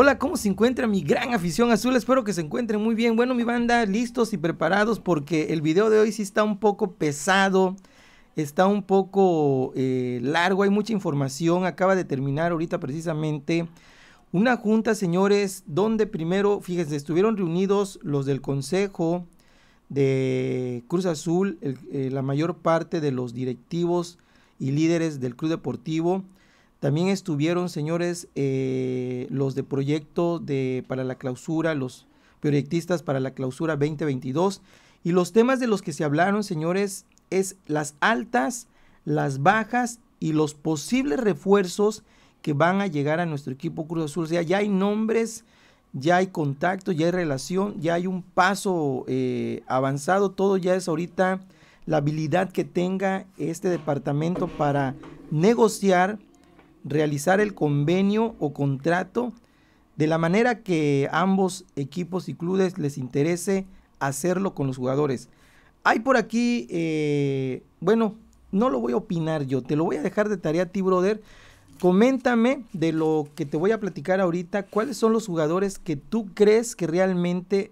Hola, ¿cómo se encuentra mi gran afición azul? Espero que se encuentren muy bien. Bueno, mi banda, listos y preparados porque el video de hoy sí está un poco pesado, está un poco eh, largo, hay mucha información. Acaba de terminar ahorita precisamente una junta, señores, donde primero, fíjense, estuvieron reunidos los del Consejo de Cruz Azul, eh, la mayor parte de los directivos y líderes del Club Deportivo también estuvieron, señores, eh, los de proyecto de, para la clausura, los proyectistas para la clausura 2022. Y los temas de los que se hablaron, señores, es las altas, las bajas y los posibles refuerzos que van a llegar a nuestro equipo Cruz Azul. O ya hay nombres, ya hay contacto, ya hay relación, ya hay un paso eh, avanzado. Todo ya es ahorita la habilidad que tenga este departamento para negociar realizar el convenio o contrato de la manera que ambos equipos y clubes les interese hacerlo con los jugadores. Hay por aquí, eh, bueno, no lo voy a opinar yo, te lo voy a dejar de tarea a ti, brother. Coméntame de lo que te voy a platicar ahorita, cuáles son los jugadores que tú crees que realmente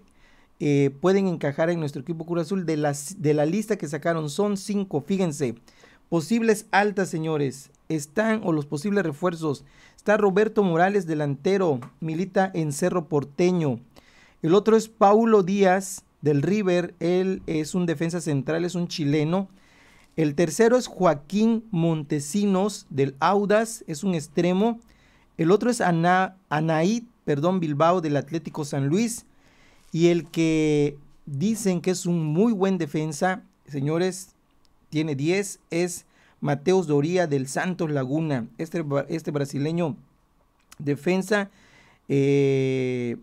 eh, pueden encajar en nuestro equipo Cura Azul. De, de la lista que sacaron son cinco, fíjense. Posibles altas, señores están o los posibles refuerzos. Está Roberto Morales, delantero, milita en Cerro Porteño. El otro es Paulo Díaz del River, él es un defensa central, es un chileno. El tercero es Joaquín Montesinos del Audas, es un extremo. El otro es Ana, Anaí, perdón, Bilbao del Atlético San Luis. Y el que dicen que es un muy buen defensa, señores, tiene 10, es Mateus Doría del Santos Laguna. Este, este brasileño defensa, eh,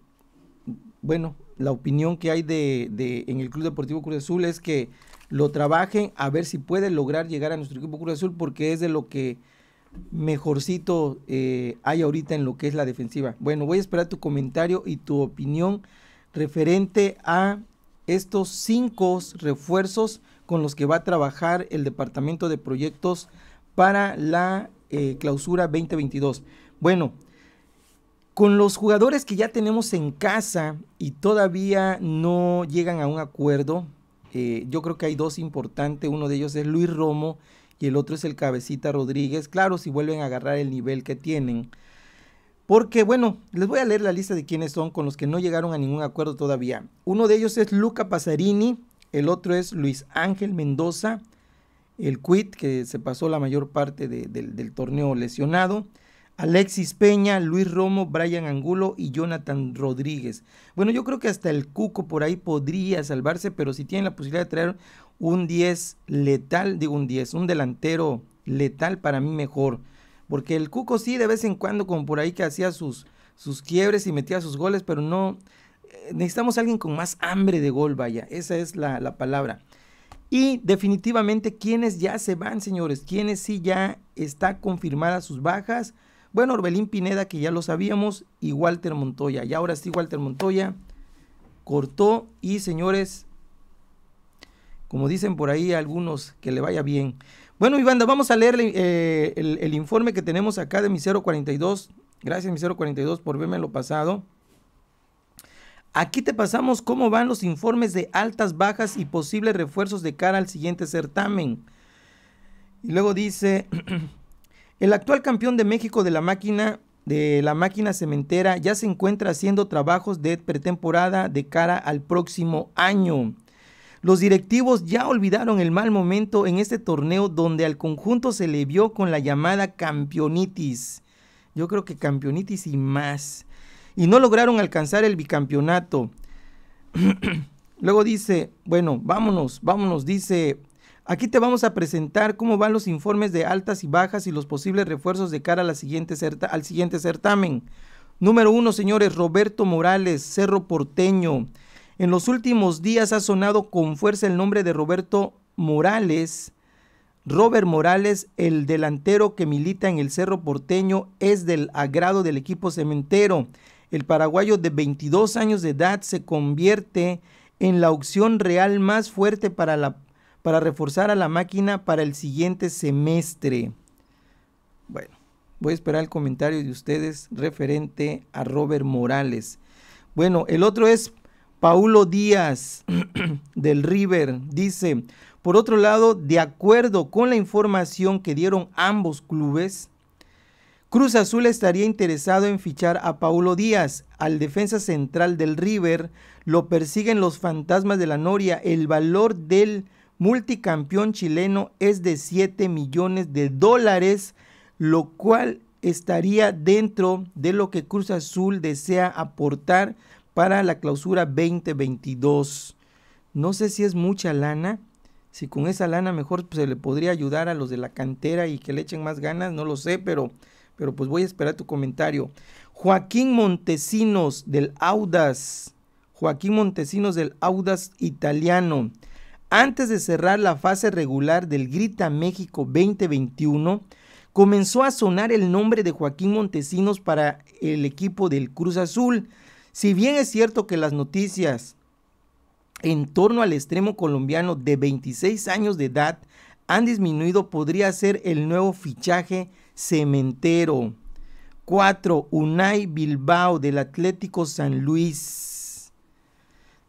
bueno, la opinión que hay de, en el Club Deportivo Cruz Azul es que lo trabajen a ver si puede lograr llegar a nuestro equipo Cruz Azul porque es de lo que mejorcito eh, hay ahorita en lo que es la defensiva. Bueno, voy a esperar tu comentario y tu opinión referente a estos cinco refuerzos con los que va a trabajar el Departamento de Proyectos para la eh, clausura 2022. Bueno, con los jugadores que ya tenemos en casa y todavía no llegan a un acuerdo, eh, yo creo que hay dos importantes, uno de ellos es Luis Romo y el otro es el Cabecita Rodríguez, claro, si vuelven a agarrar el nivel que tienen. Porque bueno, les voy a leer la lista de quiénes son con los que no llegaron a ningún acuerdo todavía. Uno de ellos es Luca Pasarini, el otro es Luis Ángel Mendoza, el Quit, que se pasó la mayor parte del torneo lesionado. Alexis Peña, Luis Romo, Brian Angulo y Jonathan Rodríguez. Bueno, yo creo que hasta el Cuco por ahí podría salvarse, pero si tienen la posibilidad de traer un 10 letal, digo un 10, un delantero letal para mí mejor. Porque el Cuco sí de vez en cuando, como por ahí que hacía sus, sus quiebres y metía sus goles, pero no, necesitamos alguien con más hambre de gol, vaya, esa es la, la palabra. Y definitivamente, quienes ya se van, señores? quienes sí ya está confirmadas sus bajas? Bueno, Orbelín Pineda, que ya lo sabíamos, y Walter Montoya. Y ahora sí, Walter Montoya cortó y, señores, como dicen por ahí algunos, que le vaya bien. Bueno, Ivanda, vamos a leerle eh, el, el, informe que tenemos acá de mi 042. Gracias, mi 042, por verme lo pasado. Aquí te pasamos cómo van los informes de altas, bajas y posibles refuerzos de cara al siguiente certamen. Y luego dice, el actual campeón de México de la máquina de la máquina cementera ya se encuentra haciendo trabajos de pretemporada de cara al próximo año. Los directivos ya olvidaron el mal momento en este torneo donde al conjunto se le vio con la llamada campeonitis. Yo creo que campeonitis y más y no lograron alcanzar el bicampeonato. Luego dice, bueno, vámonos, vámonos, dice, aquí te vamos a presentar cómo van los informes de altas y bajas y los posibles refuerzos de cara a siguiente al siguiente certamen. Número uno, señores, Roberto Morales, Cerro Porteño. En los últimos días ha sonado con fuerza el nombre de Roberto Morales. Robert Morales, el delantero que milita en el Cerro Porteño, es del agrado del equipo cementero el paraguayo de 22 años de edad se convierte en la opción real más fuerte para, la, para reforzar a la máquina para el siguiente semestre. Bueno, voy a esperar el comentario de ustedes referente a Robert Morales. Bueno, el otro es Paulo Díaz del River. Dice, por otro lado, de acuerdo con la información que dieron ambos clubes, Cruz Azul estaría interesado en fichar a Paulo Díaz, al defensa central del River. Lo persiguen los fantasmas de la Noria. El valor del multicampeón chileno es de 7 millones de dólares, lo cual estaría dentro de lo que Cruz Azul desea aportar para la clausura 2022. No sé si es mucha lana, si con esa lana mejor pues, se le podría ayudar a los de la cantera y que le echen más ganas, no lo sé, pero pero pues voy a esperar tu comentario. Joaquín Montesinos del Audas. Joaquín Montesinos del Audas italiano. Antes de cerrar la fase regular del Grita México 2021, comenzó a sonar el nombre de Joaquín Montesinos para el equipo del Cruz Azul. Si bien es cierto que las noticias en torno al extremo colombiano de 26 años de edad han disminuido, podría ser el nuevo fichaje Cementero. 4. Unai Bilbao del Atlético San Luis.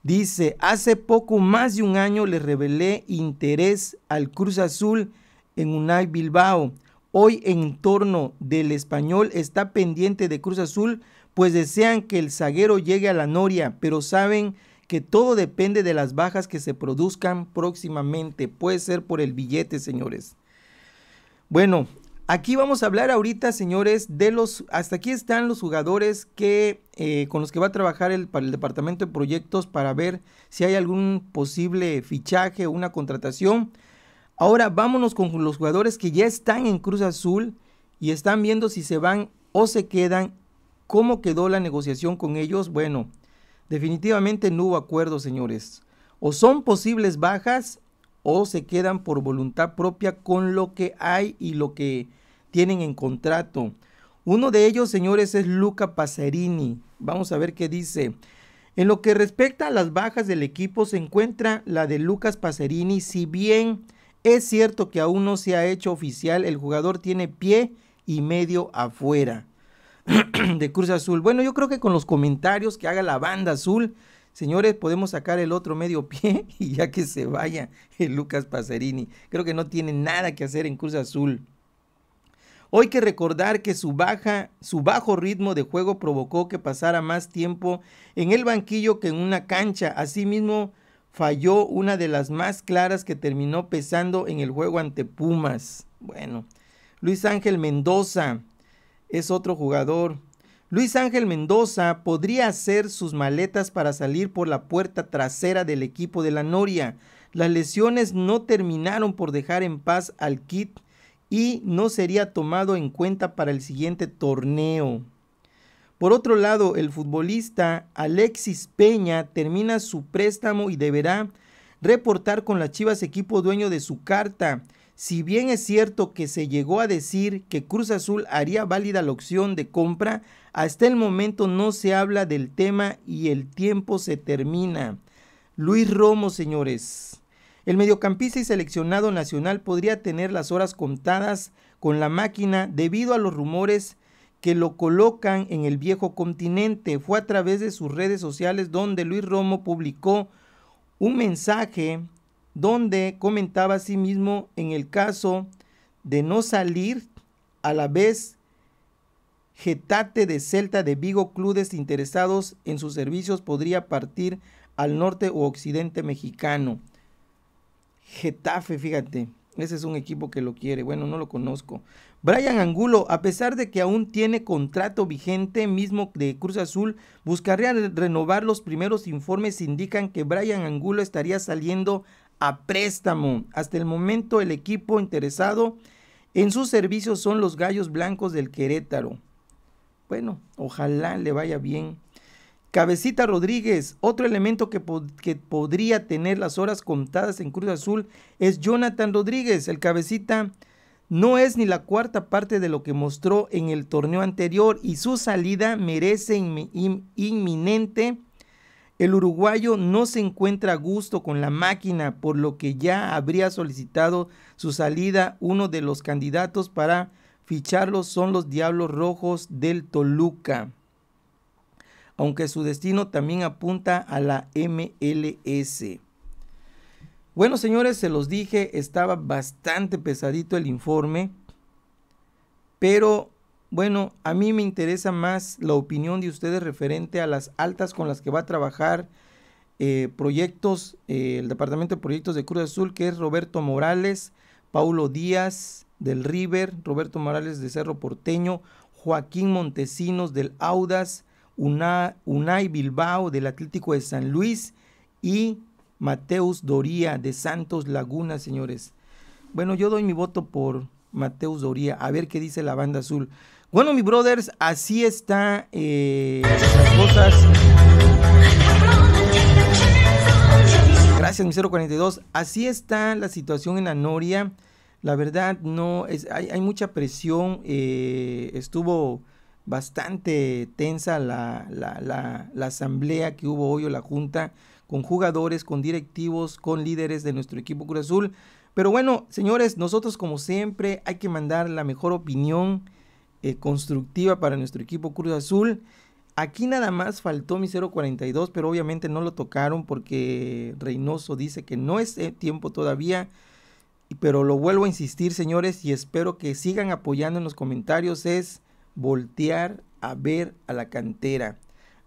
Dice, hace poco más de un año le revelé interés al Cruz Azul en Unai Bilbao. Hoy en torno del español está pendiente de Cruz Azul, pues desean que el zaguero llegue a la Noria, pero saben que todo depende de las bajas que se produzcan próximamente. Puede ser por el billete, señores. Bueno, Aquí vamos a hablar ahorita, señores, de los... Hasta aquí están los jugadores que, eh, con los que va a trabajar el, para el departamento de proyectos para ver si hay algún posible fichaje o una contratación. Ahora vámonos con los jugadores que ya están en Cruz Azul y están viendo si se van o se quedan. ¿Cómo quedó la negociación con ellos? Bueno, definitivamente no hubo acuerdo, señores. O son posibles bajas o se quedan por voluntad propia con lo que hay y lo que tienen en contrato. Uno de ellos, señores, es Luca Pacerini Vamos a ver qué dice. En lo que respecta a las bajas del equipo, se encuentra la de Lucas Pacerini. Si bien es cierto que aún no se ha hecho oficial, el jugador tiene pie y medio afuera de Cruz Azul. Bueno, yo creo que con los comentarios que haga la banda azul, Señores, podemos sacar el otro medio pie y ya que se vaya Lucas Pacerini. Creo que no tiene nada que hacer en Cruz Azul. Hoy que recordar que su, baja, su bajo ritmo de juego provocó que pasara más tiempo en el banquillo que en una cancha. Asimismo, falló una de las más claras que terminó pesando en el juego ante Pumas. Bueno, Luis Ángel Mendoza es otro jugador Luis Ángel Mendoza podría hacer sus maletas para salir por la puerta trasera del equipo de la Noria. Las lesiones no terminaron por dejar en paz al kit y no sería tomado en cuenta para el siguiente torneo. Por otro lado, el futbolista Alexis Peña termina su préstamo y deberá reportar con las Chivas equipo dueño de su carta. Si bien es cierto que se llegó a decir que Cruz Azul haría válida la opción de compra, hasta el momento no se habla del tema y el tiempo se termina. Luis Romo, señores. El mediocampista y seleccionado nacional podría tener las horas contadas con la máquina debido a los rumores que lo colocan en el viejo continente. Fue a través de sus redes sociales donde Luis Romo publicó un mensaje donde comentaba a sí en el caso de no salir a la vez Getate de Celta de Vigo, clubes interesados en sus servicios podría partir al norte o occidente mexicano. Getafe, fíjate, ese es un equipo que lo quiere, bueno, no lo conozco. Brian Angulo, a pesar de que aún tiene contrato vigente mismo de Cruz Azul, buscaría renovar los primeros informes indican que Brian Angulo estaría saliendo a préstamo. Hasta el momento el equipo interesado en su servicio son los Gallos Blancos del Querétaro. Bueno, ojalá le vaya bien. Cabecita Rodríguez, otro elemento que, podría tener las horas contadas en Cruz Azul es Jonathan Rodríguez. El cabecita no es ni la cuarta parte de lo que mostró en el torneo anterior y su salida merece inminente el uruguayo no se encuentra a gusto con la máquina, por lo que ya habría solicitado su salida. Uno de los candidatos para ficharlo son los Diablos Rojos del Toluca, aunque su destino también apunta a la MLS. Bueno, señores, se los dije, estaba bastante pesadito el informe, pero bueno, a mí me interesa más la opinión de ustedes referente a las altas con las que va a trabajar eh, proyectos, eh, el Departamento de Proyectos de Cruz Azul, que es Roberto Morales, Paulo Díaz del River, Roberto Morales de Cerro Porteño, Joaquín Montesinos del Audas, Unai Bilbao del Atlético de San Luis y Mateus Doría de Santos Laguna, señores. Bueno, yo doy mi voto por Mateus Doría. A ver qué dice la banda azul. Bueno, mi brothers, así está eh, las cosas. Gracias, mi 042. Así está la situación en Anoria. La verdad, no es, hay, mucha presión. Eh, estuvo bastante tensa la, la, la, asamblea que hubo hoy o la junta con jugadores, con directivos, con líderes de nuestro equipo Cruz Azul. Pero bueno, señores, nosotros como siempre hay que mandar la mejor opinión eh, constructiva para nuestro equipo Cruz Azul. Aquí nada más faltó mi 042, pero obviamente no lo tocaron porque Reynoso dice que no es eh, tiempo todavía. Pero lo vuelvo a insistir, señores, y espero que sigan apoyando en los comentarios, es voltear a ver a la cantera,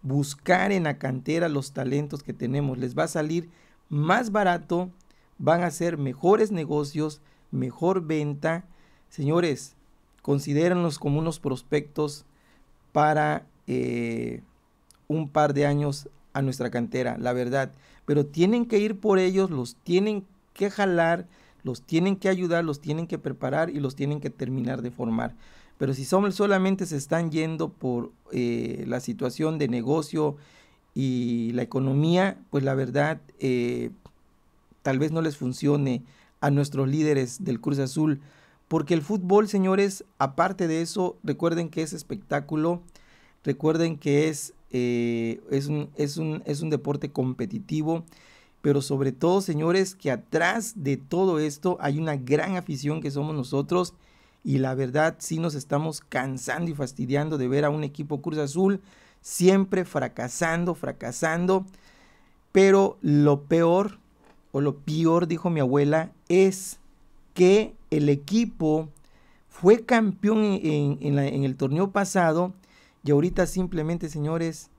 buscar en la cantera los talentos que tenemos. Les va a salir más barato van a ser mejores negocios, mejor venta. Señores, considérenlos como unos prospectos para eh, un par de años a nuestra cantera, la verdad. Pero tienen que ir por ellos, los tienen que jalar, los tienen que ayudar, los tienen que preparar y los tienen que terminar de formar. Pero si solamente se están yendo por eh, la situación de negocio y la economía, pues la verdad eh, tal vez no les funcione a nuestros líderes del Cruz Azul, porque el fútbol, señores, aparte de eso, recuerden que es espectáculo, recuerden que es, eh, es, un, es, un, es un deporte competitivo, pero sobre todo, señores, que atrás de todo esto hay una gran afición que somos nosotros y la verdad sí nos estamos cansando y fastidiando de ver a un equipo Cruz Azul siempre fracasando, fracasando, pero lo peor o lo peor, dijo mi abuela, es que el equipo fue campeón en, el torneo pasado y ahorita simplemente, señores,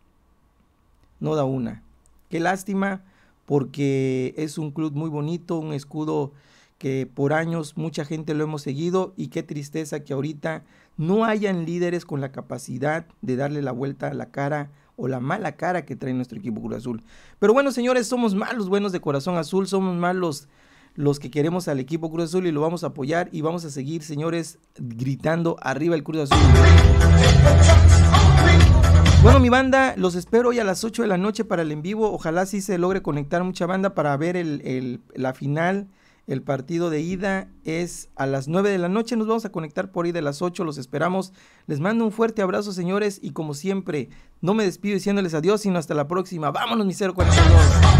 no da una. Qué lástima, porque es un club muy bonito, un escudo que por años mucha gente lo hemos seguido y qué tristeza que ahorita no hayan líderes con la capacidad de darle la vuelta a la cara o la mala cara que trae nuestro equipo Cruz Azul. Pero bueno, señores, somos malos buenos de corazón azul, somos malos los que queremos al equipo Cruz Azul y lo vamos a apoyar y vamos a seguir, señores, gritando arriba el Cruz Azul. Bueno, mi banda, los espero hoy a las 8 de la noche para el en vivo. Ojalá sí se logre conectar mucha banda para ver la final el partido de ida es a las 9 de la noche. Nos vamos a conectar por ida de las 8. Los esperamos. Les mando un fuerte abrazo, señores. Y como siempre, no me despido diciéndoles adiós, sino hasta la próxima. Vámonos, mi 042.